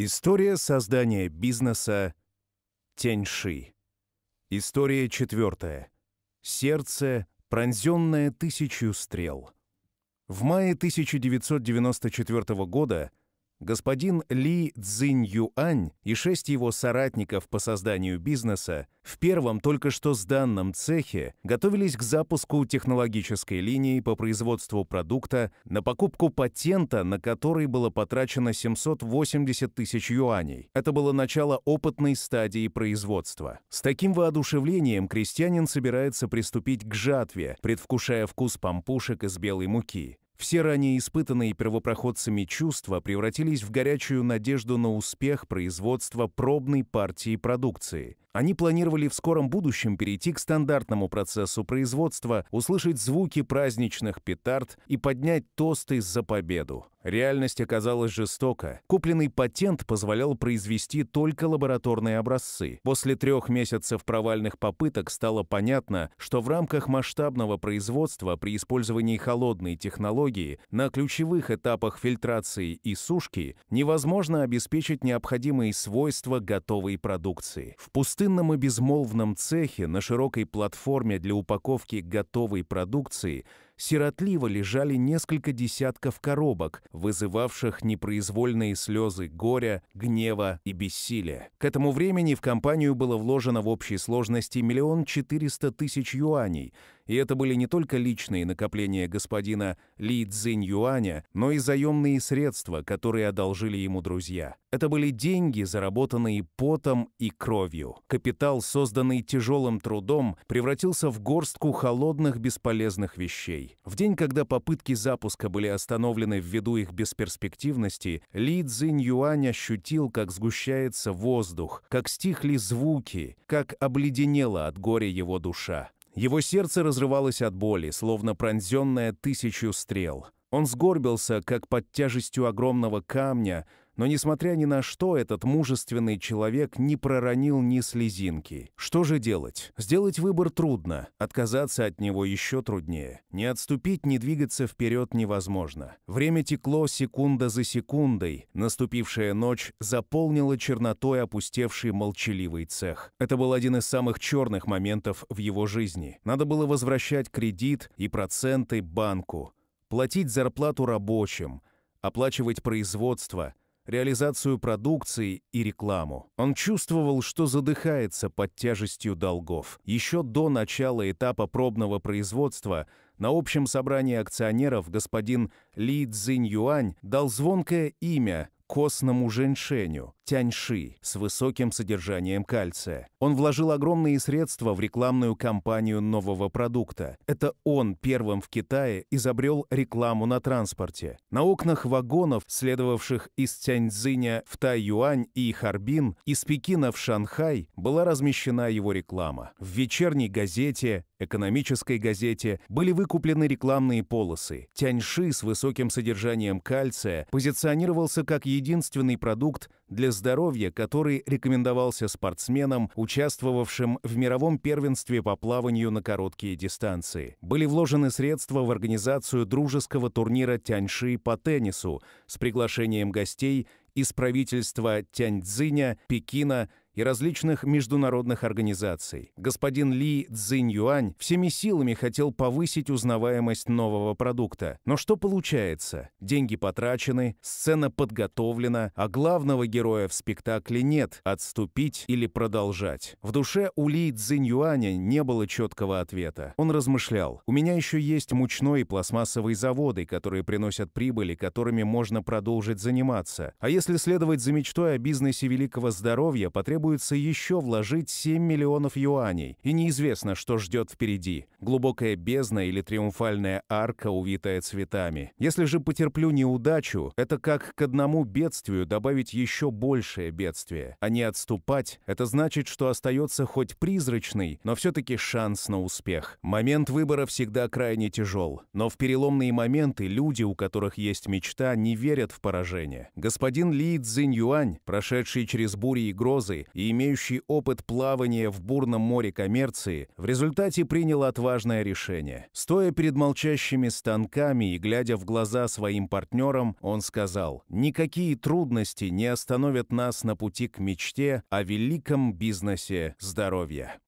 История создания бизнеса Тяньши. История четвертая. Сердце, пронзенное тысячу стрел. В мае 1994 года господин Ли Цзинь-Юань и шесть его соратников по созданию бизнеса в первом только что сданном цехе готовились к запуску технологической линии по производству продукта, на покупку патента, на который было потрачено 780 тысяч юаней. Это было начало опытной стадии производства. С таким воодушевлением крестьянин собирается приступить к жатве, предвкушая вкус пампушек из белой муки. Все ранее испытанные первопроходцами чувства превратились в горячую надежду на успех производства пробной партии продукции. Они планировали в скором будущем перейти к стандартному процессу производства, услышать звуки праздничных петард и поднять тосты за победу. Реальность оказалась жестока. Купленный патент позволял произвести только лабораторные образцы. После трех месяцев провальных попыток стало понятно, что в рамках масштабного производства при использовании холодной технологии на ключевых этапах фильтрации и сушки невозможно обеспечить необходимые свойства готовой продукции. В пустынном и безмолвном цехе на широкой платформе для упаковки готовой продукции – сиротливо лежали несколько десятков коробок, вызывавших непроизвольные слезы горя, гнева и бессилия. К этому времени в компанию было вложено в общей сложности миллион четыреста тысяч юаней – и это были не только личные накопления господина Ли Цзинь Юаня, но и заемные средства, которые одолжили ему друзья. Это были деньги, заработанные потом и кровью. Капитал, созданный тяжелым трудом, превратился в горстку холодных бесполезных вещей. В день, когда попытки запуска были остановлены ввиду их бесперспективности, Ли Цзинь Юань ощутил, как сгущается воздух, как стихли звуки, как обледенела от горя его душа. Его сердце разрывалось от боли, словно пронзенное тысячу стрел. Он сгорбился, как под тяжестью огромного камня, но, несмотря ни на что, этот мужественный человек не проронил ни слезинки. Что же делать? Сделать выбор трудно, отказаться от него еще труднее. Не отступить, не двигаться вперед невозможно. Время текло секунда за секундой. Наступившая ночь заполнила чернотой опустевший молчаливый цех. Это был один из самых черных моментов в его жизни. Надо было возвращать кредит и проценты банку, платить зарплату рабочим, оплачивать производство, реализацию продукции и рекламу. Он чувствовал, что задыхается под тяжестью долгов. Еще до начала этапа пробного производства на общем собрании акционеров господин Ли Цзинь Юань дал звонкое имя косному женьшеню, тяньши, с высоким содержанием кальция. Он вложил огромные средства в рекламную кампанию нового продукта. Это он первым в Китае изобрел рекламу на транспорте. На окнах вагонов, следовавших из Тяньцзиня в Тайюань и Харбин, из Пекина в Шанхай, была размещена его реклама. В вечерней газете, экономической газете были выкуплены рекламные полосы. Тяньши с высоким содержанием кальция позиционировался как единственный продукт для здоровья, который рекомендовался спортсменам, участвовавшим в мировом первенстве по плаванию на короткие дистанции. Были вложены средства в организацию дружеского турнира Тяньши по теннису с приглашением гостей из правительства Тяньцзиня, Пекина и различных международных организаций. Господин Ли Цзиньюань всеми силами хотел повысить узнаваемость нового продукта. Но что получается? Деньги потрачены, сцена подготовлена, а главного героя в спектакле нет – отступить или продолжать. В душе у Ли Цзиньюаня не было четкого ответа. Он размышлял. «У меня еще есть мучной и пластмассовый заводы, которые приносят прибыли, которыми можно продолжить заниматься. А если следовать за мечтой о бизнесе великого здоровья, потребуется потребуется еще вложить 7 миллионов юаней, и неизвестно, что ждет впереди. Глубокая бездна или триумфальная арка, увитая цветами. Если же потерплю неудачу, это как к одному бедствию добавить еще большее бедствие. А не отступать — это значит, что остается хоть призрачный, но все-таки шанс на успех. Момент выбора всегда крайне тяжел. Но в переломные моменты люди, у которых есть мечта, не верят в поражение. Господин Ли Юань, прошедший через бури и грозы, и имеющий опыт плавания в бурном море коммерции, в результате принял отважное решение. Стоя перед молчащими станками и глядя в глаза своим партнерам, он сказал, «Никакие трудности не остановят нас на пути к мечте о великом бизнесе здоровья».